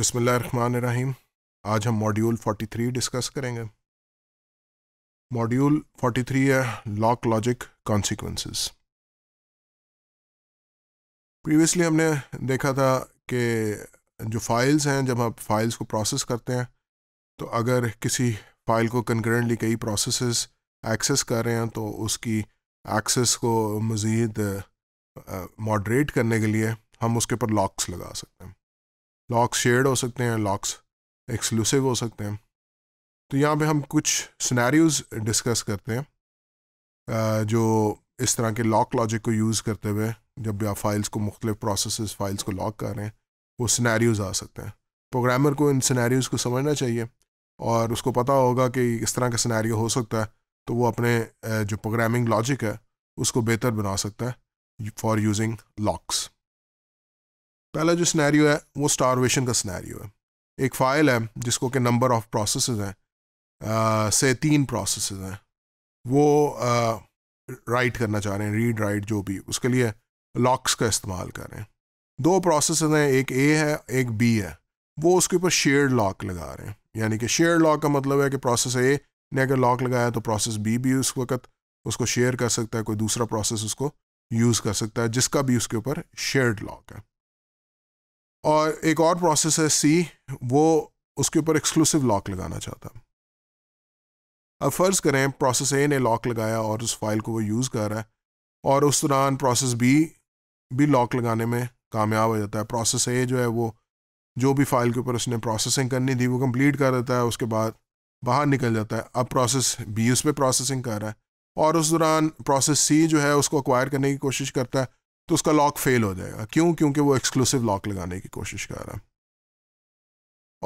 बिसमिल्ल रहीम आज हम module 43 discuss करेंगे मॉड्यूल 43 है लॉक लॉजिक कॉन्सिक्वेंसेस प्रीवियसली हमने देखा था कि जो फाइल्स हैं जब आप फाइल्स को प्रोसेस करते हैं तो अगर किसी फाइल को कंकरेंटली कई प्रोसेसेस एक्सेस कर रहे हैं तो उसकी एक्सेस को मज़ीद मॉडरेट करने के लिए हम उसके ऊपर लॉक्स लगा सकते हैं लॉक्स शेयर्ड हो सकते हैं लॉक्स एक्सक्लूसिव हो सकते हैं तो यहाँ पे हम कुछ सिनेरियोस डिस्कस करते हैं जो इस तरह के लॉक लॉजिक को यूज़ करते हुए जब भी आप फाइल्स को मुख्तलिफ प्रोसेस फाइल्स को लॉक कर रहे हैं वो सिनेरियोज आ सकते हैं प्रोग्रामर को इन सिनेरियोज को समझना चाहिए और उसको पता होगा कि इस तरह का सिनेरियो हो सकता है तो वो अपने जो प्रोग्रामिंग लॉजिक है उसको बेहतर बना सकता है फॉर यूजिंग लॉक्स पहला जो स्नैरियो है वो स्टारवेशन का स्नैरियो है एक फ़ाइल है जिसको कि नंबर ऑफ प्रोसेस हैं से तीन प्रोसेस हैं वो आ, राइट करना चाह रहे हैं रीड राइट जो भी उसके लिए लॉक्स का इस्तेमाल कर रहे हैं दो प्रोसेस हैं एक ए है एक बी है वो उसके ऊपर शेयर लॉक लगा रहे हैं यानी कि शेयर लॉक का मतलब है कि प्रोसेस ए ने अगर लॉक लगाया तो प्रोसेस बी भी उस वक्त उसको शेयर कर सकता है कोई दूसरा प्रोसेस उसको यूज़ कर सकता है जिसका भी उसके ऊपर शेयर्ड लॉक है और एक और प्रोसेस है सी वो उसके ऊपर एक्सक्लूसिव लॉक लगाना चाहता अब फ़र्ज़ करें प्रोसेस ए ने लॉक लगाया और उस फाइल को वो यूज़ कर रहा है और उस दौरान प्रोसेस बी भी लॉक लगाने में कामयाब हो जाता है प्रोसेस ए जो है वो जो भी फाइल के ऊपर उसने प्रोसेसिंग करनी थी वो कंप्लीट कर देता है उसके बाद बाहर निकल जाता है अब प्रोसेस बी उस पर प्रोसेसिंग कर रहा है और उस दौरान प्रोसेस सी जो है उसको अक्वायर करने की कोशिश करता है तो उसका लॉक फेल हो जाएगा क्यों क्योंकि वो एक्सक्लूसिव लॉक लगाने की कोशिश कर रहा है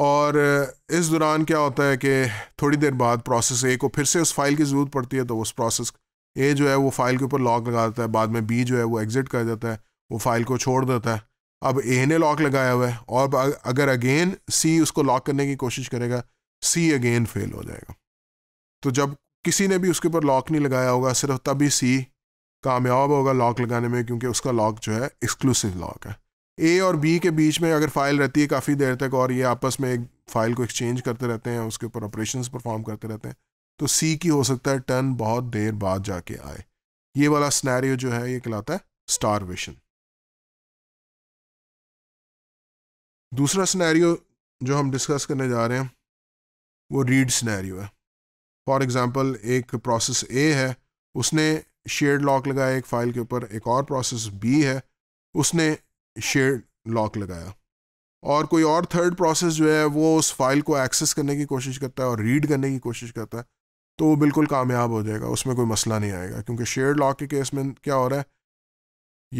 और इस दौरान क्या होता है कि थोड़ी देर बाद प्रोसेस ए को फिर से उस फाइल की ज़रूरत पड़ती है तो उस प्रोसेस ए जो है वो फाइल के ऊपर लॉक लगा देता है बाद में बी जो है वो एग्ज़िट कर देता है वो फाइल को छोड़ देता है अब ए ने लॉक लगाया हुआ है और अगर अगेन सी उसको लॉक करने की कोशिश करेगा सी अगेन फेल हो जाएगा तो जब किसी ने भी उसके ऊपर लॉक नहीं लगाया होगा सिर्फ तभी सी कामयाब होगा लॉक लगाने में क्योंकि उसका लॉक जो है एक्सक्लूसिव लॉक है ए और बी के बीच में अगर फाइल रहती है काफ़ी देर तक और ये आपस में एक फाइल को एक्सचेंज करते रहते हैं उसके ऊपर ऑपरेशन परफॉर्म करते रहते हैं तो सी की हो सकता है टर्न बहुत देर बाद जाके आए ये वाला स्नैरियो जो है ये कहलाता है स्टार विशन दूसरा स्नैरियो जो हम डिस्कस करने जा रहे हैं वो रीड स्नैरियो है फॉर एग्ज़ाम्पल एक प्रोसेस ए है उसने शेयर्ड लॉक लगाया एक फ़ाइल के ऊपर एक और प्रोसेस बी है उसने शेयर्ड लॉक लगाया और कोई और थर्ड प्रोसेस जो है वो उस फाइल को एक्सेस करने की कोशिश करता है और रीड करने की कोशिश करता है तो वो बिल्कुल कामयाब हो जाएगा उसमें कोई मसला नहीं आएगा क्योंकि शेयर लॉक के केस में क्या हो रहा है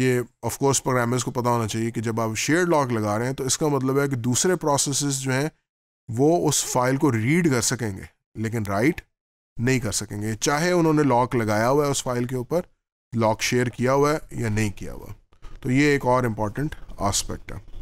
ये ऑफ कोर्स प्रोग्रामर्स को पता होना चाहिए कि जब आप शेयर लॉक लगा रहे हैं तो इसका मतलब है कि दूसरे प्रोसेस जो हैं वो उस फाइल को रीड कर सकेंगे लेकिन राइट नहीं कर सकेंगे चाहे उन्होंने लॉक लगाया हुआ है उस फाइल के ऊपर लॉक शेयर किया हुआ है या नहीं किया हुआ तो ये एक और इम्पॉर्टेंट आस्पेक्ट है